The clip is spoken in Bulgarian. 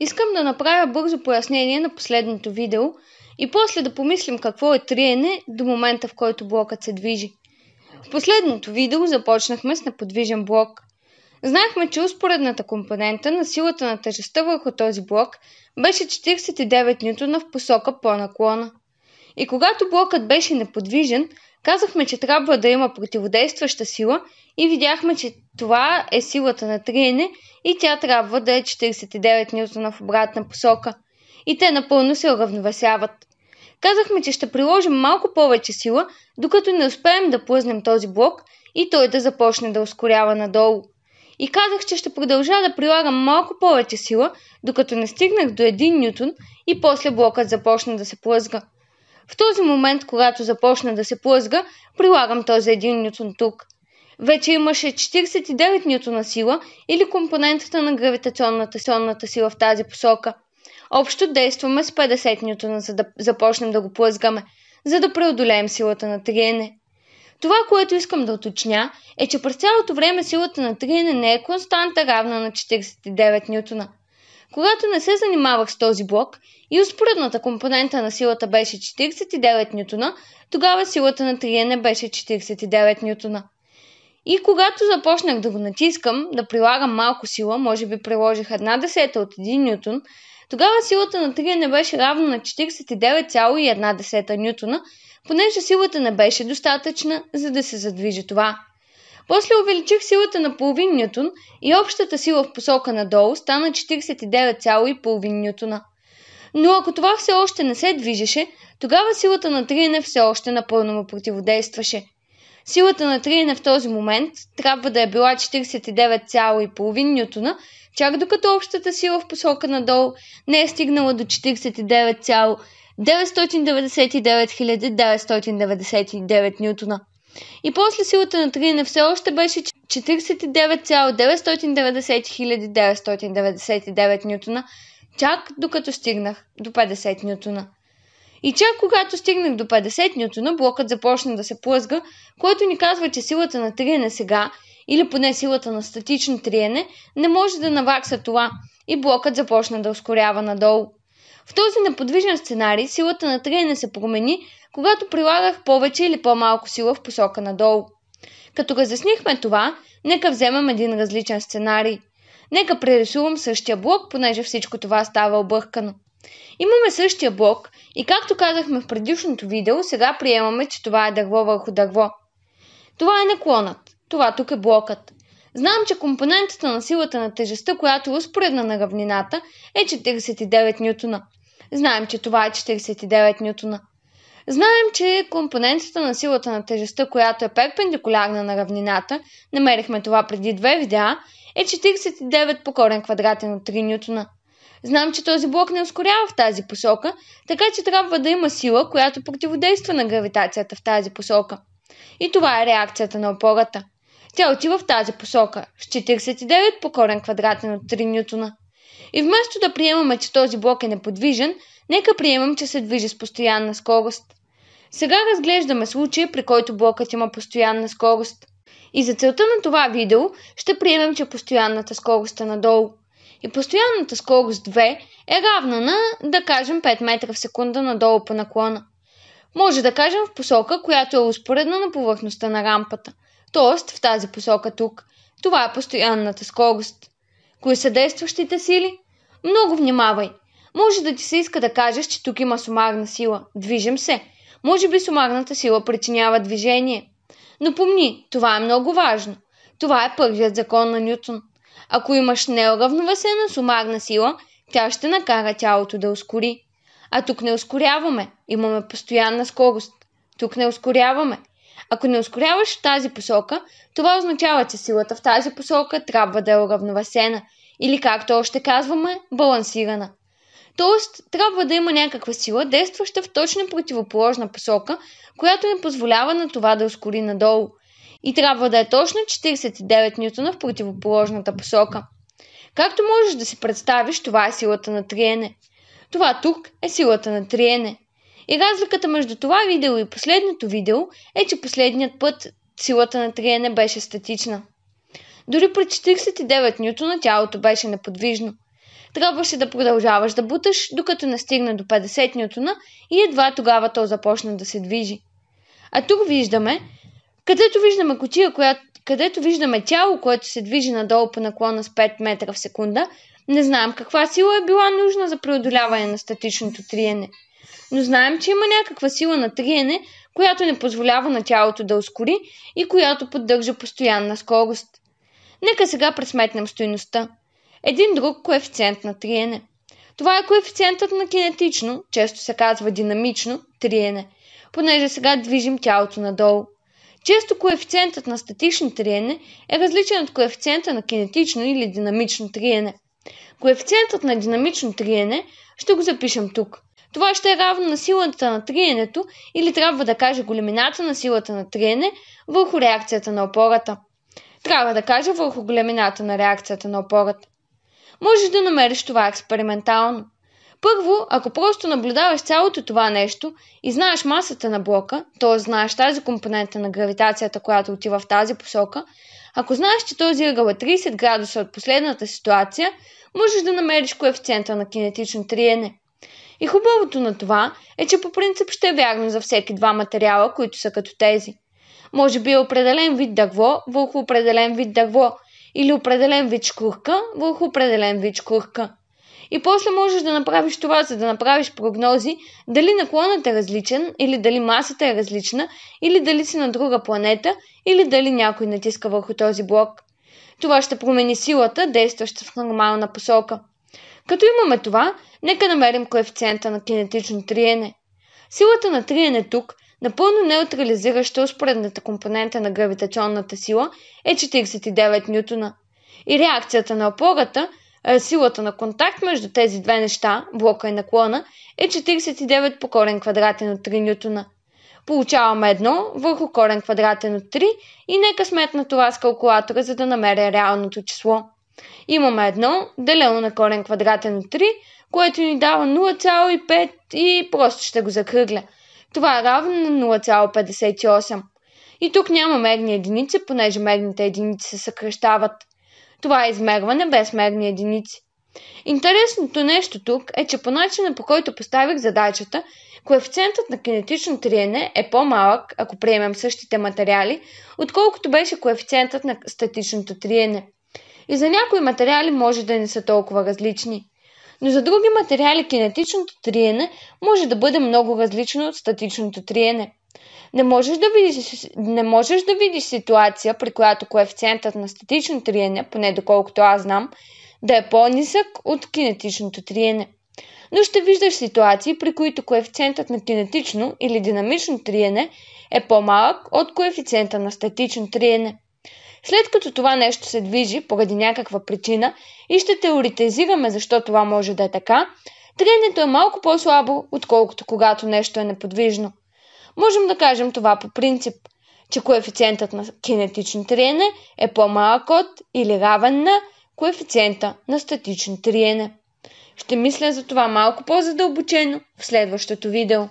Искам да направя бързо пояснение на последното видео и после да помислим какво е триене до момента в който блокът се движи. В последното видео започнахме с неподвижен блок. Знаехме, че успоредната компонента на силата на тежестта върху този блок беше 49 ньютона в посока по наклона. И когато блокът беше неподвижен, Казахме, че трябва да има противодействаща сила и видяхме, че това е силата на триене и тя трябва да е 49 Ньютона в обратна посока. И те напълно се уравновесяват. Казахме, че ще приложим малко повече сила, докато не успеем да плъзнем този блок и той да започне да ускорява надолу. И казах, че ще продължа да прилагам малко повече сила, докато не стигнах до 1 Ньютон и после блокът започна да се плъзга – в този момент, когато започна да се плъзга, прилагам този 1 нютон тук. Вече имаше 49 нютона сила или компонентата на гравитационната силната сила в тази посока. Общо действаме с 50 нютона, за да започнем да го плъзгаме, за да преодолеем силата на триене. Това, което искам да уточня, е, че през цялото време силата на триене не е константа равна на 49 нютона – когато не се занимавах с този блок и успоредната компонента на силата беше 49 ньютона, тогава силата на триене беше 49 ньютона. И когато започнах да го натискам, да прилагам малко сила, може би приложих една десета от 1 ньютон, тогава силата на триене беше равна на 49,1 ньютона, понеже силата не беше достатъчна, за да се задвижи това. После увеличих силата на половин нютон и общата сила в посока надолу стана 49,5 нютона. Но ако това все още не се движеше, тогава силата на триене все още напълно му противодействаше. Силата на триене в този момент трябва да е била 49,5 нютона, чак докато общата сила в посока надолу не е стигнала до 49,999 999 нютона. И после силата на Трина все още беше 49,990 999 нютона, чак докато стигнах до 50 нютона. И чак когато стигнах до 50 нютона, блокът започна да се плъзга, което ни казва, че силата на триене сега, или поне силата на статично триене, не може да навакса това и блокът започна да ускорява надолу. В този неподвижен сценарий силата на трене се промени, когато прилагах повече или по-малко сила в посока надолу. Като разяснихме това, нека вземем един различен сценарий. Нека прерисувам същия блок, понеже всичко това става объркано. Имаме същия блок и както казахме в предишното видео, сега приемаме, че това е дърво върху дърво. Това е наклонът. Това тук е блокът. Знам, че компонентата на силата на тежестта, която е успоредна на равнината, е 49 ньютона. Знаем, че това е 49 ньютона. Знаем, че компонентата на силата на тежестта, която е перпендикулярна на равнината, намерихме това преди две видеа, е 49 по корен квадратен от 3 ньютона. Знам, че този блок не ускорява в тази посока, така че трябва да има сила, която противодейства на гравитацията в тази посока. И това е реакцията на опората. Тя отива в тази посока с 49 покорен квадратен от 3 нютона. И вместо да приемаме, че този блок е неподвижен, нека приемам, че се движи с постоянна скорост. Сега разглеждаме случая, при който блокът има постоянна скорост. И за целта на това видео ще приемем, че постоянната скорост е надолу. И постоянната скорост 2 е равна на, да кажем, 5 метра в секунда надолу по наклона. Може да кажем в посока, която е успоредна на повърхността на рампата. Тоест в тази посока тук, това е постоянната скорост. Кои са действащите сили? Много внимавай. Може да ти се иска да кажеш, че тук има сумарна сила. Движим се. Може би сумарната сила причинява движение. Но помни, това е много важно. Това е първият закон на Нютон. Ако имаш неуравновесена сумарна сила, тя ще накара тялото да ускори. А тук не ускоряваме, имаме постоянна скорост. Тук не ускоряваме, ако не ускоряваш в тази посока, това означава, че силата в тази посока трябва да е уравновесена или както още казваме, балансирана. Тоест, трябва да има някаква сила, действаща в точно противоположна посока, която не позволява на това да ускори надолу. И трябва да е точно 49 ньютона в противоположната посока. Както можеш да си представиш, това е силата на триене. Това тук е силата на триене. И разликата между това видео и последното видео е, че последният път силата на триене беше статична. Дори при 49 ньютона тялото беше неподвижно. Трябваше да продължаваш да буташ, докато не стигна до 50 ньютона и едва тогава то започна да се движи. А тук виждаме, където виждаме кутия, която, където виждаме тяло, което се движи надолу по наклона с 5 метра в секунда, не знаем каква сила е била нужна за преодоляване на статичното триене – но знаем, че има някаква сила на триене, която не позволява на тялото да ускори и която поддържа постоянна скорост. Нека сега пресметнем стоиността. Един друг коефициент на триене. Това е коефициентът на кинетично, често се казва динамично, триене, понеже сега движим тялото надолу. Често коефициентът на статично триене е различен от коефициента на кинетично или динамично триене. Коефициентът на динамично триене ще го запишем тук – това ще е равно на силата на триенето или трябва да каже големината на силата на триене върху реакцията на опората. Трябва да каже върху големината на реакцията на опората. Можеш да намериш това експериментално. Първо, ако просто наблюдаваш цялото това нещо и знаеш масата на блока, т.е. знаеш тази компонента на гравитацията, която отива в тази посока, ако знаеш, че този ъгъл е 30 градуса от последната ситуация, можеш да намериш коефициента на кинетично триене. И хубавото на това е, че по принцип ще е вярно за всеки два материала, които са като тези. Може би е определен вид дърво върху определен вид дърво или определен вид шкурка върху определен вид шкурка. И после можеш да направиш това, за да направиш прогнози дали наклонът е различен, или дали масата е различна, или дали си на друга планета, или дали някой натиска върху този блок. Това ще промени силата, действаща в нормална посока. Като имаме това, нека намерим коефициента на кинетично триене. Силата на триене тук, напълно неутрализираща успоредната компонента на гравитационната сила, е 49 ньютона. И реакцията на опората, силата на контакт между тези две неща, блока и наклона, е 49 по корен квадратен от 3 ньютона. Получаваме едно върху корен квадратен от 3 и нека сметна това с калкулатора, за да намеря реалното число. Имаме едно делено на корен квадратен от 3, което ни дава 0,5 и просто ще го закръгля. Това е равно на 0,58. И тук няма мерни единици, понеже мерните единици се съкръщават. Това е измерване без мерни единици. Интересното нещо тук е, че по начина по който поставих задачата, коефициентът на кинетично триене е по-малък, ако приемем същите материали, отколкото беше коефициентът на статичното триене. И за някои материали може да не са толкова различни. Но за други материали кинетичното триене може да бъде много различно от статичното триене. Не можеш, да видиш, не можеш да видиш ситуация, при която коефициентът на статично триене, поне доколкото аз знам, да е по-нисък от кинетичното триене. Но ще виждаш ситуации, при които коефициентът на кинетично или динамично триене е по-малък от коефициента на статично триене. След като това нещо се движи поради някаква причина и ще теоретизираме защо това може да е така, тренето е малко по-слабо, отколкото когато нещо е неподвижно. Можем да кажем това по принцип, че коефициентът на кинетично триене е по-малък от или равен на коефициента на статично триене. Ще мисля за това малко по-задълбочено в следващото видео.